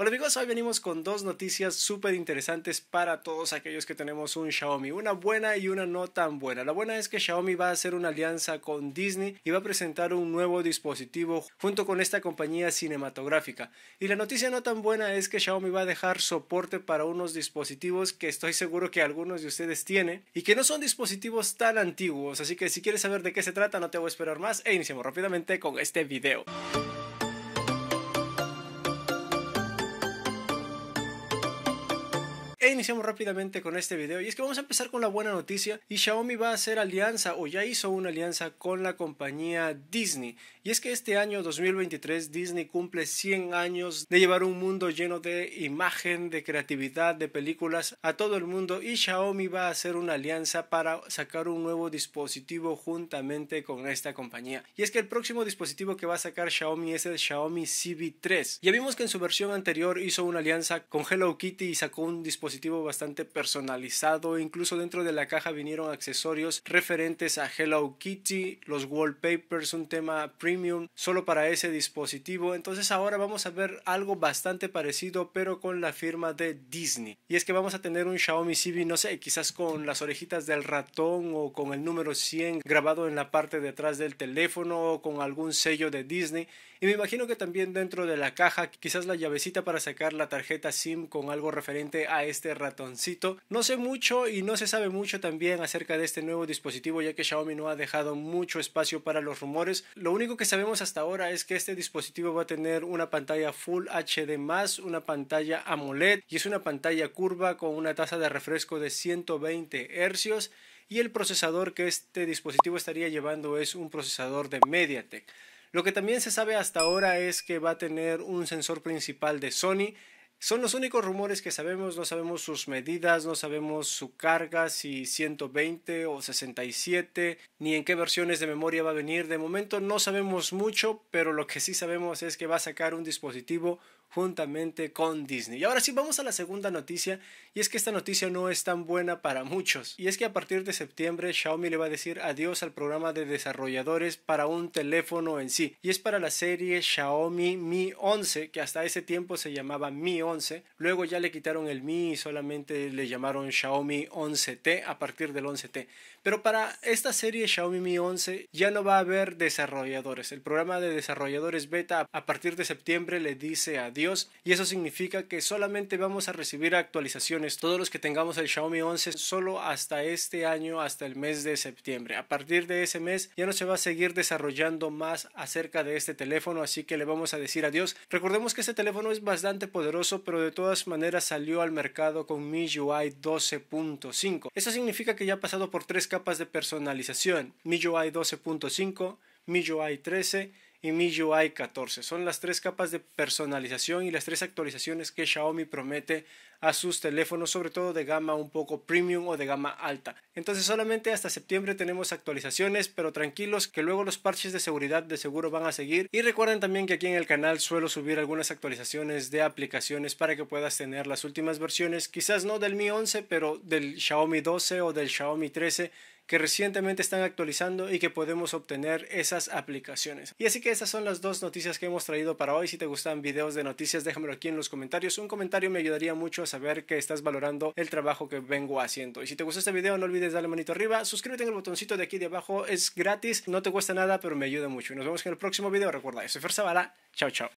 Hola amigos, hoy venimos con dos noticias súper interesantes para todos aquellos que tenemos un Xiaomi, una buena y una no tan buena. La buena es que Xiaomi va a hacer una alianza con Disney y va a presentar un nuevo dispositivo junto con esta compañía cinematográfica. Y la noticia no tan buena es que Xiaomi va a dejar soporte para unos dispositivos que estoy seguro que algunos de ustedes tienen y que no son dispositivos tan antiguos, así que si quieres saber de qué se trata no te voy a esperar más e iniciamos rápidamente con este video. E iniciamos rápidamente con este video y es que vamos a empezar con la buena noticia y Xiaomi va a hacer alianza o ya hizo una alianza con la compañía Disney y es que este año 2023 Disney cumple 100 años de llevar un mundo lleno de imagen, de creatividad, de películas a todo el mundo y Xiaomi va a hacer una alianza para sacar un nuevo dispositivo juntamente con esta compañía y es que el próximo dispositivo que va a sacar Xiaomi es el Xiaomi CB3 ya vimos que en su versión anterior hizo una alianza con Hello Kitty y sacó un dispositivo bastante personalizado, incluso dentro de la caja vinieron accesorios referentes a Hello Kitty, los wallpapers, un tema premium solo para ese dispositivo. Entonces ahora vamos a ver algo bastante parecido pero con la firma de Disney. Y es que vamos a tener un Xiaomi Civi, no sé, quizás con las orejitas del ratón o con el número 100 grabado en la parte de atrás del teléfono o con algún sello de Disney. Y me imagino que también dentro de la caja quizás la llavecita para sacar la tarjeta SIM con algo referente a este este ratoncito. No sé mucho y no se sabe mucho también acerca de este nuevo dispositivo ya que Xiaomi no ha dejado mucho espacio para los rumores. Lo único que sabemos hasta ahora es que este dispositivo va a tener una pantalla Full HD+, una pantalla AMOLED y es una pantalla curva con una tasa de refresco de 120 Hz y el procesador que este dispositivo estaría llevando es un procesador de MediaTek. Lo que también se sabe hasta ahora es que va a tener un sensor principal de Sony, son los únicos rumores que sabemos, no sabemos sus medidas, no sabemos su carga, si 120 o 67, ni en qué versiones de memoria va a venir. De momento no sabemos mucho, pero lo que sí sabemos es que va a sacar un dispositivo juntamente con Disney. Y ahora sí, vamos a la segunda noticia, y es que esta noticia no es tan buena para muchos, y es que a partir de septiembre Xiaomi le va a decir adiós al programa de desarrolladores para un teléfono en sí, y es para la serie Xiaomi Mi 11, que hasta ese tiempo se llamaba Mi 11, luego ya le quitaron el Mi y solamente le llamaron Xiaomi 11T a partir del 11T, pero para esta serie Xiaomi Mi 11 ya no va a haber desarrolladores, el programa de desarrolladores beta a partir de septiembre le dice adiós y eso significa que solamente vamos a recibir actualizaciones todos los que tengamos el Xiaomi 11 solo hasta este año hasta el mes de septiembre a partir de ese mes ya no se va a seguir desarrollando más acerca de este teléfono así que le vamos a decir adiós recordemos que este teléfono es bastante poderoso pero de todas maneras salió al mercado con MIUI 12.5 eso significa que ya ha pasado por tres capas de personalización MIUI 12.5 MIUI 13 y MIUI 14. Son las tres capas de personalización y las tres actualizaciones que Xiaomi promete a sus teléfonos, sobre todo de gama un poco premium o de gama alta. Entonces solamente hasta septiembre tenemos actualizaciones, pero tranquilos que luego los parches de seguridad de seguro van a seguir. Y recuerden también que aquí en el canal suelo subir algunas actualizaciones de aplicaciones para que puedas tener las últimas versiones, quizás no del Mi 11, pero del Xiaomi 12 o del Xiaomi 13 que recientemente están actualizando y que podemos obtener esas aplicaciones. Y así que esas son las dos noticias que hemos traído para hoy. Si te gustan videos de noticias, déjamelo aquí en los comentarios. Un comentario me ayudaría mucho a saber que estás valorando el trabajo que vengo haciendo. Y si te gustó este video, no olvides darle manito arriba, suscríbete en el botoncito de aquí de abajo, es gratis, no te cuesta nada, pero me ayuda mucho. Y nos vemos en el próximo video. Recuerda, yo soy Fer Zavala. Chao, chao.